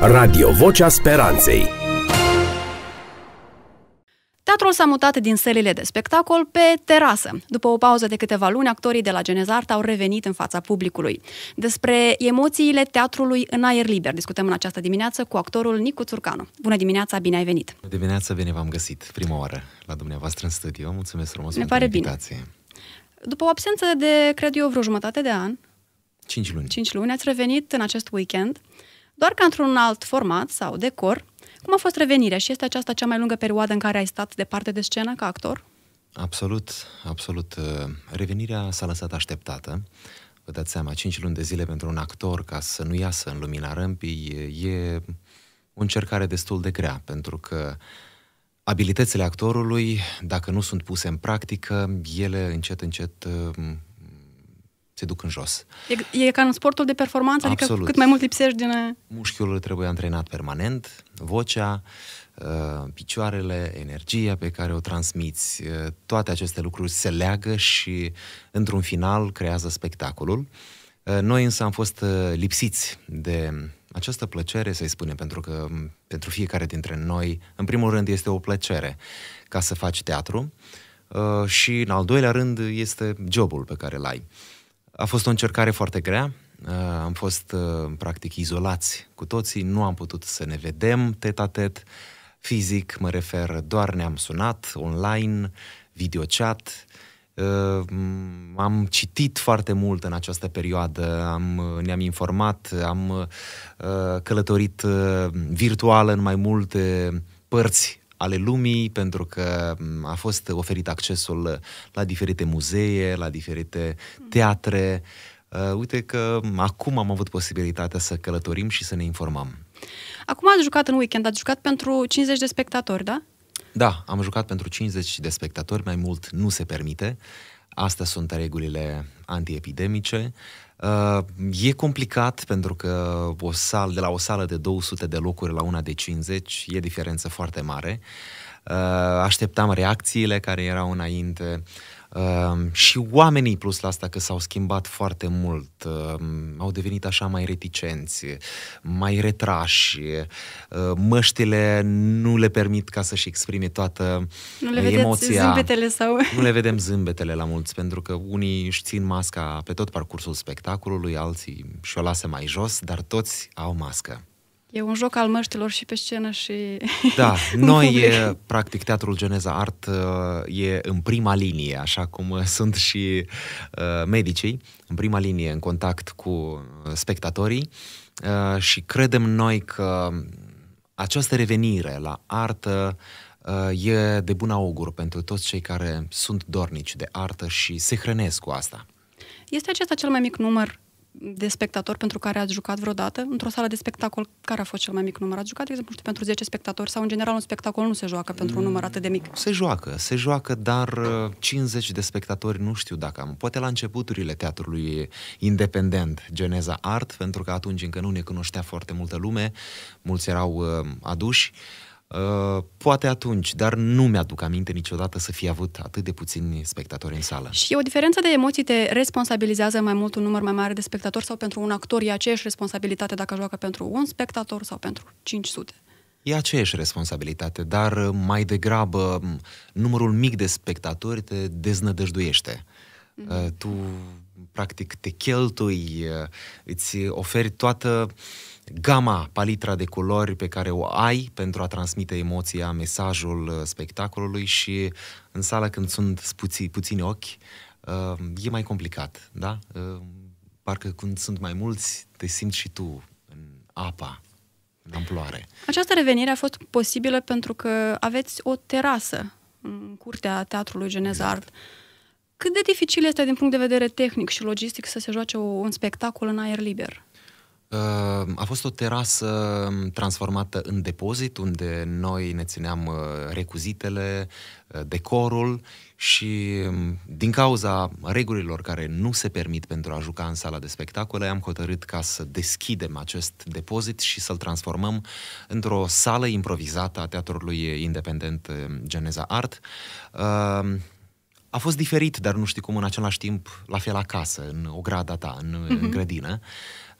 Radio Vocea Speranței Teatrul s-a mutat din sălile de spectacol pe terasă. După o pauză de câteva luni, actorii de la Genezart au revenit în fața publicului. Despre emoțiile teatrului în aer liber discutăm în această dimineață cu actorul Nicu Țurcanu. Bună dimineața, bine ai venit! Bună dimineața, bine v-am găsit, prima oară la dumneavoastră în studio. Mulțumesc frumos ne pare invitație. Bine. După o absență de, cred eu, vreo jumătate de an, 5 luni. 5 luni, ați revenit în acest weekend. Uh, doar ca într-un alt format sau decor. Cum a fost revenirea și este aceasta cea mai lungă perioadă în care ai stat departe de scenă ca actor? Absolut, absolut. Uh, revenirea s-a lăsat așteptată. Vă dați seama, 5 luni de zile pentru un actor ca să nu iasă în lumina rămpii e o încercare destul de grea, pentru că abilitățile actorului, dacă nu sunt puse în practică, ele încet, încet uh, te duc în jos. E, e ca în sportul de performanță, adică Absolut. adică cât mai mult lipsești din... Mușchiul trebuie antrenat permanent, vocea, uh, picioarele, energia pe care o transmiți, uh, toate aceste lucruri se leagă și într-un final creează spectacolul. Uh, noi însă am fost lipsiți de această plăcere, să-i spunem, pentru că pentru fiecare dintre noi, în primul rând, este o plăcere ca să faci teatru și, în al doilea rând, este jobul pe care l-ai. A fost o încercare foarte grea. Uh, am fost, uh, practic, izolați cu toții, nu am putut să ne vedem tet-a-tet. Fizic, mă refer, doar ne-am sunat online, videochat. Uh, am citit foarte mult în această perioadă, am, ne-am informat, am călătorit virtual în mai multe părți ale lumii, pentru că mm, a fost oferit accesul la diferite muzee, la diferite teatre. Uh, uite că acum am avut posibilitatea să călătorim și să ne informăm. Acum ați jucat în weekend, ați jucat pentru 50 de spectatori, da? Da, am jucat pentru 50 de spectatori, mai mult nu se permite. Astea sunt regulile antiepidemice. Uh, Uh, e complicat pentru că o sală, de la o sală de 200 de locuri la una de 50 e diferență foarte mare. Uh, așteptam reacțiile care erau înainte, Ehm, și oamenii, plus la asta, că s-au schimbat foarte mult, uh, au devenit așa mai reticenți, mai retrași, uh, măștile nu le permit ca să-și exprime toată nu le emoția. zâmbetele sau... Nu le vedem zâmbetele la mulți, pentru că unii își țin masca pe tot parcursul spectacolului, alții și-o lasă mai jos, dar toți au mască. E un joc al măștilor și pe scenă și... Da, noi, e, practic, Teatrul Geneza Art e în prima linie, așa cum uh, sunt și uh, medicii, în prima linie, în contact cu spectatorii uh, și credem noi că această revenire la artă uh, e de bun augur pentru toți cei care sunt dornici de artă și se hrănesc cu asta. Este acesta cel mai mic număr de spectator pentru care ați jucat vreodată? Într-o sală de spectacol, care a fost cel mai mic număr? Ați jucat, de exemplu, pentru 10 spectatori sau, în general, un spectacol nu se joacă pentru un număr atât de mic? Se joacă, se joacă, dar 50 uh, de spectatori nu știu dacă am. Poate la începuturile teatrului independent, Geneza Art, pentru că atunci încă nu ne cunoștea foarte multă lume, mulți erau uh, aduși. Uh, poate atunci, dar nu mi-aduc aminte niciodată să fi avut atât de puțini spectatori în sală. Și o diferență de emoții te responsabilizează mai mult un număr mai mare de spectatori sau pentru un actor e aceeași responsabilitate dacă joacă pentru un spectator sau pentru 500? E aceeași responsabilitate, dar uh, mai degrabă numărul mic de spectatori te deznădăjduiește. Mm-hmm. tu practic te cheltui, uh, îți oferi toată gama, palitra de culori pe care o ai pentru a transmite emoția, mesajul uh, spectacolului și în sala când sunt puțini, puțini ochi, uh, e mai complicat, da? Parcă când sunt mai mulți, te simți și tu în apa, în amploare. Această revenire a fost posibilă pentru că aveți o terasă în curtea Teatrului Geneza exact. Cât de dificil este din punct de vedere tehnic și logistic să se joace o, un spectacol în aer liber? Uh, a fost o terasă um, transformată în depozit, unde noi ne țineam uh, recuzitele, uh, decorul și um, din cauza regulilor care nu se permit pentru a juca în sala de spectacole, am hotărât ca să deschidem acest depozit și să-l transformăm într-o sală improvizată a Teatrului Independent Geneza Art a fost diferit, dar nu știi cum în același timp, la fel acasă, în ograda ta, în, mm-hmm. în mhm. grădină.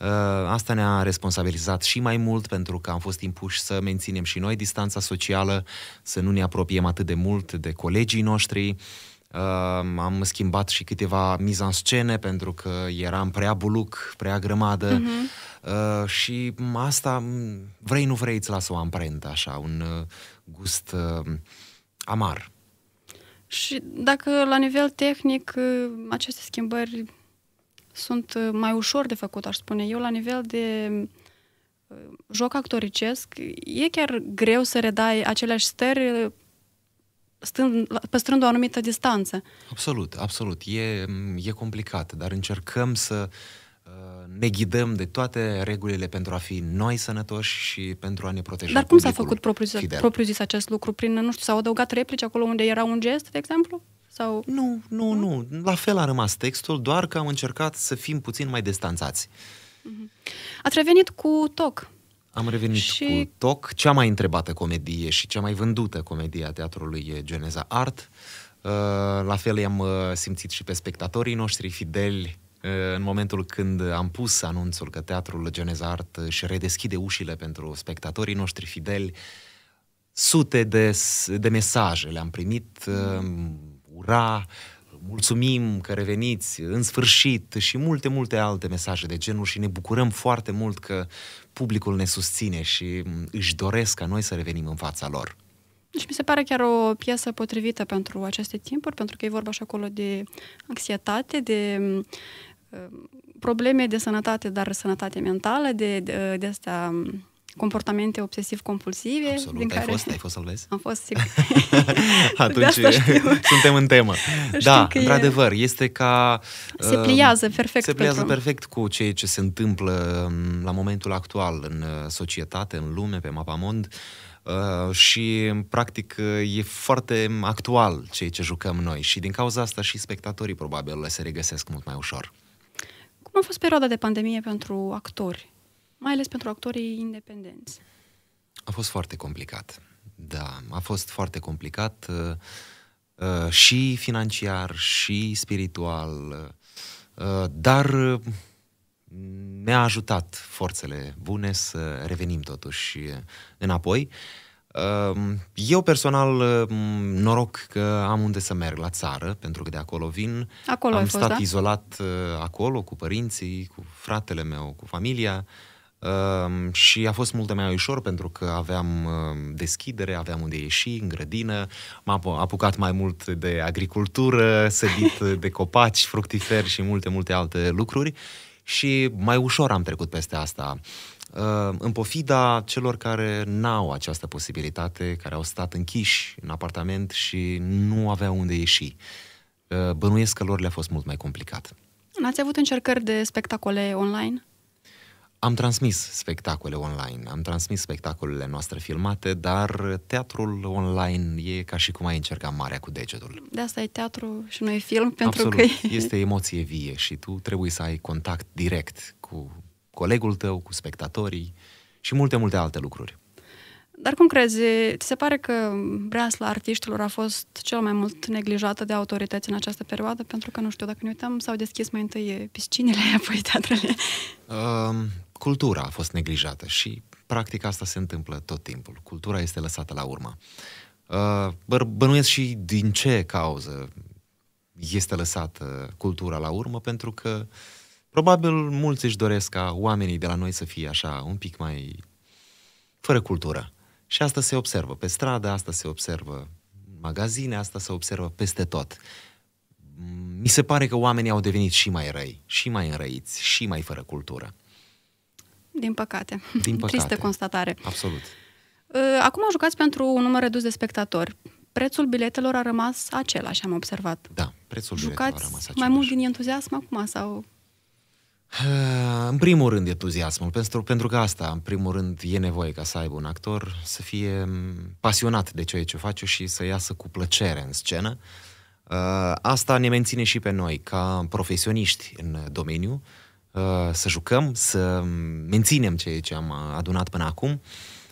Uh, asta ne-a responsabilizat și mai mult pentru că am fost impuși să menținem și noi distanța socială, să nu ne apropiem atât de mult de colegii noștri. Uh, am schimbat și câteva miza în scene pentru că eram prea buluc, prea grămadă mm-hmm. uh, și asta, vrei nu vrei, îți lasă o amprentă așa, un uh, gust uh, amar. Și dacă la nivel tehnic ă, aceste schimbări sunt ă, mai ușor de făcut, aș spune eu, la nivel de ă, joc actoricesc, e chiar greu să redai aceleași stări stând, păstrând o anumită distanță. Absolut, absolut. E, e complicat, dar încercăm să Uh, ne ghidăm de toate regulile pentru a fi noi sănătoși și pentru a ne proteja. Dar cum s-a făcut propriu-zis, propriu acest lucru? Prin, nu știu, s-au adăugat replici acolo unde era un gest, de exemplu? Sau... Nu, nu, nu, nu. La fel a rămas textul, doar că am încercat să fim puțin mai distanțați. Mhm. Ați revenit cu TOC. Am revenit și... cu TOC, cea mai întrebată comedie și cea mai vândută comedie a teatrului Geneza Art. Uh, la fel i-am uh, simțit și pe spectatorii noștri fideli Eh, în momentul când am pus anunțul că Teatrul Geneza Art își redeschide ușile pentru spectatorii noștri fideli, sute de, de mesaje le-am primit, mm. eh, ura, mulțumim că reveniți, în sfârșit și multe, multe alte mesaje de genul și ne bucurăm foarte mult că publicul ne susține și mm, își doresc ca noi să revenim în fața lor. Și deci mi se pare chiar o piesă potrivită pentru aceste timpuri, pentru că e vorba și acolo de anxietate, de Ehm, probleme de sănătate, dar sănătate mentală, de, de, de astea mm, comportamente obsesiv-compulsive. Absolut, din ai care... fost, ai fost să-l vezi? Am fost, sigur. Atunci suntem în temă. da, într-adevăr, e... este ca... Se ehm, pliază perfect. Se pliază perfect cu ceea ce se întâmplă mm, la momentul actual în uh, societate, în lume, pe mapamond. Uh, și practic uh, e foarte mm, actual ceea ce jucăm noi și din cauza asta și spectatorii probabil se regăsesc mult mai ușor. Cum a fost perioada de pandemie pentru actori, mai ales pentru actorii independenți? A fost foarte complicat. Da, a fost foarte complicat uh, uh, și financiar, și spiritual, uh, dar uh, ne-a ajutat forțele bune să revenim totuși înapoi. Uh, Ehm, eu personal ehm, noroc că am unde să merg la țară, pentru că de acolo vin. Acolo am fost, stat da? izolat eh, acolo cu părinții, cu fratele meu, cu familia ehm, și a fost mult mai ușor pentru că aveam deschidere, aveam unde ieși, în grădină, m-am apucat mai mult de agricultură, sădit de copaci, fructiferi și multe, multe alte lucruri și mai ușor am trecut peste asta. Uh, în pofida celor care n-au această posibilitate, care au stat închiși în apartament și nu aveau unde ieși. Uh, bănuiesc că lor le-a fost mult mai complicat. N-ați avut încercări de spectacole online? Am transmis spectacole online, am transmis spectacolele noastre filmate, dar teatrul online e ca și cum ai încerca marea cu degetul. De asta e teatru și nu e film, pentru Absolut. că... E... este emoție vie și tu trebuie să ai contact direct cu colegul tău, cu spectatorii și multe, multe alte lucruri. Dar cum crezi, ți se pare că breasla artiștilor a fost cel mai mult neglijată de autorități în această perioadă? Pentru că, nu știu, dacă ne uităm, s-au deschis mai întâi piscinile apoi teatrele. Uh, cultura a fost neglijată și, practic, asta se întâmplă tot timpul. Cultura este lăsată la urmă. Uh, bănuiesc și din ce cauză este lăsată cultura la urmă, pentru că uh, Probabil mulți își doresc ca oamenii de la noi să fie așa, un pic mai fără cultură. Și asta se observă pe stradă, asta se observă în magazine, asta se observă peste tot. Mi se pare că oamenii au devenit și mai răi, și mai înrăiți, și mai fără cultură. Din păcate. Din păcate. Tristă constatare. Absolut. Ă, acum jucați pentru un număr redus de spectatori. Prețul biletelor a rămas același, am observat. Da, prețul Jucați biletelor a rămas același. mai mult din entuziasm acum sau În primul rând, entuziasmul, pentru, pentru că asta, în primul rând, e nevoie ca să aibă un actor să fie mm, pasionat de ceea ce face și să iasă cu plăcere în scenă. Uh, asta ne menține și pe noi, ca profesioniști în domeniu, uh, să jucăm, să mm, menținem ceea ce am adunat până acum.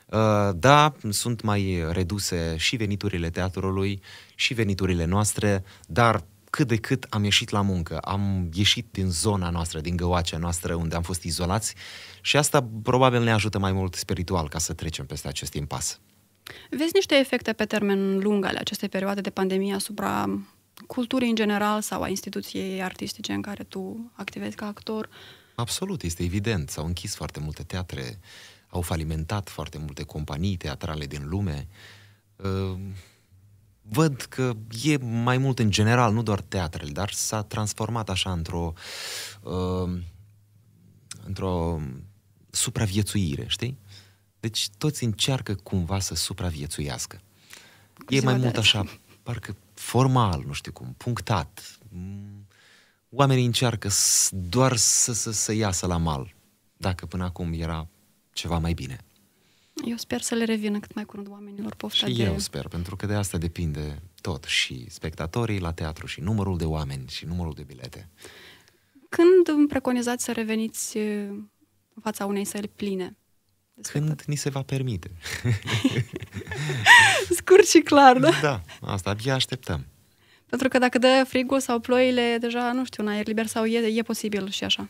Uh, da, sunt mai reduse și veniturile teatrului și veniturile noastre, dar cât de cât am ieșit la muncă, am ieșit din zona noastră, din găoacea noastră unde am fost izolați și asta probabil ne ajută mai mult spiritual ca să trecem peste acest impas. Vezi niște efecte pe termen lung ale acestei perioade de pandemie asupra culturii în general sau a instituției artistice în care tu activezi ca actor? Absolut, este evident. S-au închis foarte multe teatre, au falimentat foarte multe companii teatrale din lume. Uh văd că e mai mult în general, nu doar teatrele, dar s-a transformat așa într-o uh, într-o supraviețuire, știi? Deci toți încearcă cumva să supraviețuiască. Cu e mai mult azi? așa, parcă formal, nu știu cum, punctat. Oamenii încearcă doar să, să, să iasă la mal, dacă până acum era ceva mai bine. Eu sper să le revină cât mai curând oamenilor pofta Și de... eu sper, pentru că de asta depinde tot și spectatorii la teatru și numărul de oameni și numărul de bilete. Când îmi preconizați să reveniți în fața unei săli pline? Când ni se va permite. Scurt și clar, da? Da, asta abia așteptăm. Pentru că dacă dă frigul sau ploile, deja, nu știu, în aer liber sau e, e posibil și așa.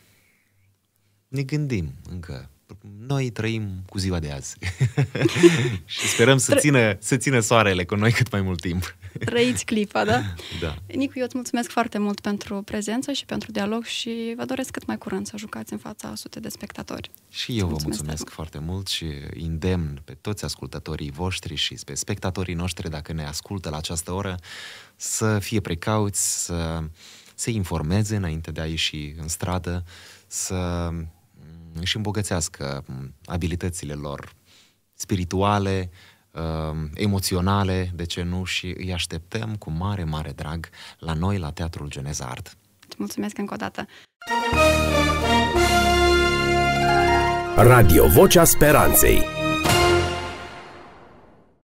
Ne gândim încă noi trăim cu ziua de azi. și sperăm să, Tr- țină, să țină soarele cu noi cât mai mult timp. Trăiți clipa, da? da. Nicu, eu îți mulțumesc foarte mult pentru prezență și pentru dialog și vă doresc cât mai curând să jucați în fața sute de spectatori. Și eu vă mulțumesc, mulțumesc foarte mult și îndemn pe toți ascultătorii voștri și pe spectatorii noștri, dacă ne ascultă la această oră, să fie precauți, să se informeze înainte de a ieși în stradă, să își îmbogățească mm, abilitățile lor spirituale, mm, emoționale, de ce nu, și îi așteptăm cu mare, mare drag la noi, la Teatrul Geneza Art. mulțumesc încă o dată! Radio Vocea Speranței